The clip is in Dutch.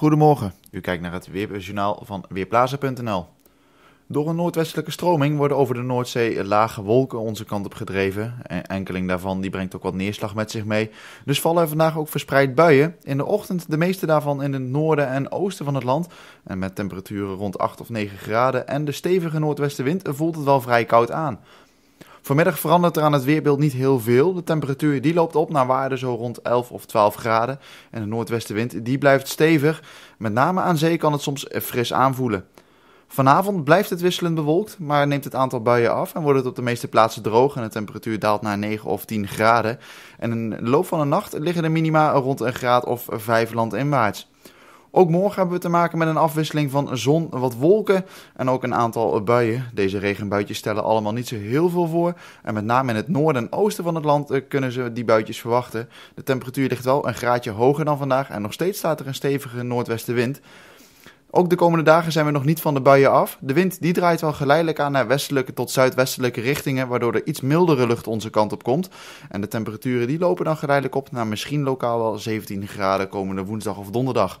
Goedemorgen, u kijkt naar het Weerjournaal van Weerplaza.nl. Door een noordwestelijke stroming worden over de Noordzee lage wolken onze kant op gedreven. En enkeling daarvan die brengt ook wat neerslag met zich mee. Dus vallen er vandaag ook verspreid buien. In de ochtend de meeste daarvan in het noorden en oosten van het land. En met temperaturen rond 8 of 9 graden en de stevige noordwestenwind voelt het wel vrij koud aan. Vanmiddag verandert er aan het weerbeeld niet heel veel. De temperatuur die loopt op naar waarde zo rond 11 of 12 graden. En de noordwestenwind die blijft stevig. Met name aan zee kan het soms fris aanvoelen. Vanavond blijft het wisselend bewolkt, maar neemt het aantal buien af en wordt het op de meeste plaatsen droog en de temperatuur daalt naar 9 of 10 graden. En in de loop van de nacht liggen de minima rond een graad of 5 inwaarts. Ook morgen hebben we te maken met een afwisseling van zon, wat wolken en ook een aantal buien. Deze regenbuitjes stellen allemaal niet zo heel veel voor. En met name in het noorden en oosten van het land eh, kunnen ze die buitjes verwachten. De temperatuur ligt wel een graadje hoger dan vandaag en nog steeds staat er een stevige noordwestenwind. Ook de komende dagen zijn we nog niet van de buien af. De wind die draait wel geleidelijk aan naar westelijke tot zuidwestelijke richtingen, waardoor er iets mildere lucht onze kant op komt. En de temperaturen die lopen dan geleidelijk op naar misschien lokaal wel 17 graden komende woensdag of donderdag.